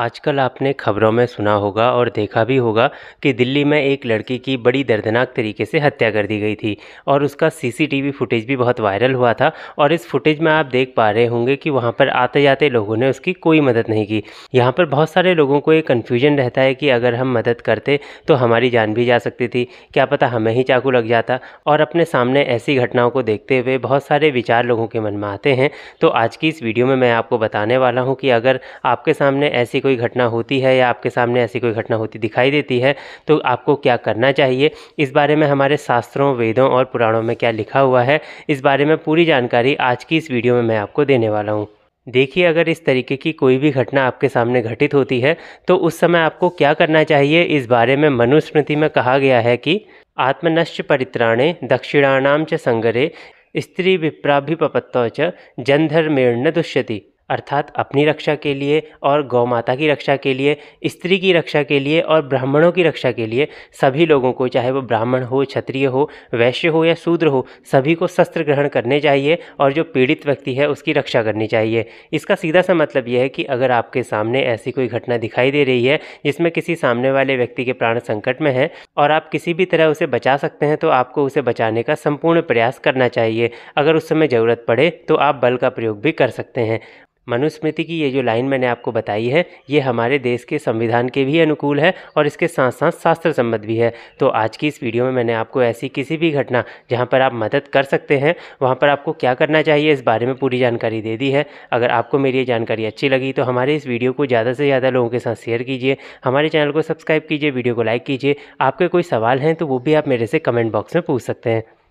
आजकल आपने खबरों में सुना होगा और देखा भी होगा कि दिल्ली में एक लड़की की बड़ी दर्दनाक तरीके से हत्या कर दी गई थी और उसका सीसीटीवी फुटेज भी बहुत वायरल हुआ था और इस फुटेज में आप देख पा रहे होंगे कि वहाँ पर आते जाते लोगों ने उसकी कोई मदद नहीं की यहाँ पर बहुत सारे लोगों को ये कन्फ्यूजन रहता है कि अगर हम मदद करते तो हमारी जान भी जा सकती थी क्या पता हमें ही चाकू लग जाता और अपने सामने ऐसी घटनाओं को देखते हुए बहुत सारे विचार लोगों के मन में आते हैं तो आज की इस वीडियो में मैं आपको बताने वाला हूँ कि अगर आपके सामने ऐसी कोई घटना होती है या आपके सामने ऐसी कोई घटना होती दिखाई देती है तो आपको क्या करना चाहिए इस बारे में हमारे शास्त्रों वेदों और पुराणों में क्या लिखा हुआ है इस बारे में पूरी जानकारी आज की इस वीडियो में मैं आपको देने वाला हूँ देखिए अगर इस तरीके की कोई भी घटना आपके सामने घटित होती है तो उस समय आपको क्या करना चाहिए इस बारे में मनुस्मृति में कहा गया है कि आत्मनश्च परित्राणे दक्षिणाणाम च संगरे स्त्री विप्राभिपत्तौ च जनधर्मेण दुष्यति अर्थात अपनी रक्षा के लिए और गौ माता की रक्षा के लिए स्त्री की रक्षा के लिए और ब्राह्मणों की रक्षा के लिए सभी लोगों को चाहे वो ब्राह्मण हो क्षत्रिय हो वैश्य हो या शूद्र हो सभी को शस्त्र ग्रहण करने चाहिए और जो पीड़ित व्यक्ति है उसकी रक्षा करनी चाहिए इसका सीधा सा मतलब यह है कि अगर आपके सामने ऐसी कोई घटना दिखाई दे रही है जिसमें किसी सामने वाले व्यक्ति के प्राण संकट में है और आप किसी भी तरह उसे बचा सकते हैं तो आपको उसे बचाने का संपूर्ण प्रयास करना चाहिए अगर उस समय ज़रूरत पड़े तो आप बल का प्रयोग भी कर सकते हैं मनुस्मृति की ये जो लाइन मैंने आपको बताई है ये हमारे देश के संविधान के भी अनुकूल है और इसके साथ साथ शास्त्र संबद्ध भी है तो आज की इस वीडियो में मैंने आपको ऐसी किसी भी घटना जहाँ पर आप मदद कर सकते हैं वहाँ पर आपको क्या करना चाहिए इस बारे में पूरी जानकारी दे दी है अगर आपको मेरी ये जानकारी अच्छी लगी तो हमारे इस वीडियो को ज़्यादा से ज़्यादा लोगों के साथ शेयर कीजिए हमारे चैनल को सब्सक्राइब कीजिए वीडियो को लाइक कीजिए आपके कोई सवाल हैं तो वो भी आप मेरे से कमेंट बॉक्स में पूछ सकते हैं